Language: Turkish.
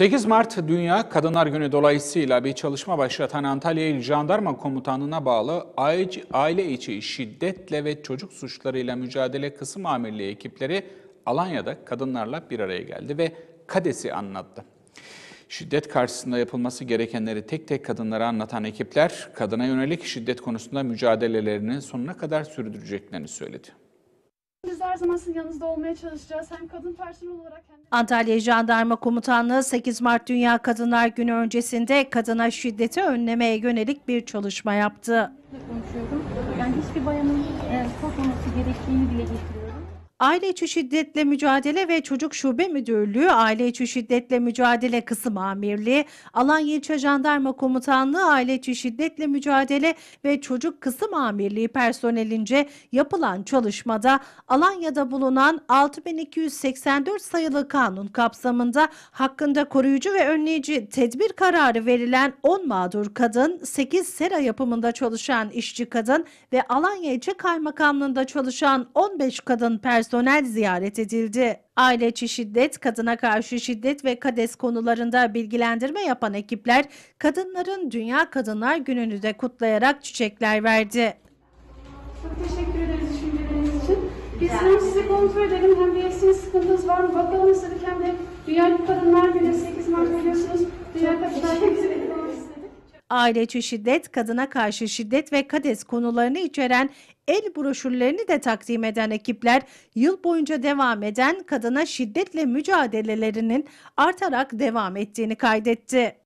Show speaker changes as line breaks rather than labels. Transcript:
8 Mart Dünya Kadınlar Günü dolayısıyla bir çalışma başlatan Antalya İl Jandarma Komutanına bağlı aile içi şiddetle ve çocuk suçlarıyla mücadele kısım amirliği ekipleri Alanya'da kadınlarla bir araya geldi ve KADES'i anlattı. Şiddet karşısında yapılması gerekenleri tek tek kadınlara anlatan ekipler, kadına yönelik şiddet konusunda mücadelelerini sonuna kadar sürdüreceklerini söyledi
biz her zaman sizin yanınızda olmaya çalışacağız. Hem kadın personel olarak hem Antalya Jandarma Komutanlığı 8 Mart Dünya Kadınlar Günü öncesinde kadına şiddeti önlemeye yönelik bir çalışma yaptı. Yani hiçbir bayanın e, korkmaması gerektiğini dile getiriyorum. Aile içi şiddetle mücadele ve çocuk şube müdürlüğü, aile içi şiddetle mücadele kısım amirliği, Alanya İlçe Jandarma Komutanlığı aile içi şiddetle mücadele ve çocuk kısım amirliği personelince yapılan çalışmada Alanya'da bulunan 6284 sayılı kanun kapsamında hakkında koruyucu ve önleyici tedbir kararı verilen 10 mağdur kadın, 8 sera yapımında çalışan işçi kadın ve Alanya İlçe Kaymakamlığında çalışan 15 kadın personelinde personel ziyaret edildi. Aile içi şiddet, kadına karşı şiddet ve KADES konularında bilgilendirme yapan ekipler kadınların Dünya Kadınlar Günü'nü de kutlayarak çiçekler verdi. Çok teşekkür ederiz düşünceleriniz için. Biz hem sizi kontrol edelim hem bir eksiğiniz sıkıntınız var mı bakalım istedik hem de Dünya Kadınlar Günü 8 Mart biliyorsunuz. Dünya Kadınlar Günü aile içi şiddet, kadına karşı şiddet ve kades konularını içeren el broşürlerini de takdim eden ekipler yıl boyunca devam eden kadına şiddetle mücadelelerinin artarak devam ettiğini kaydetti.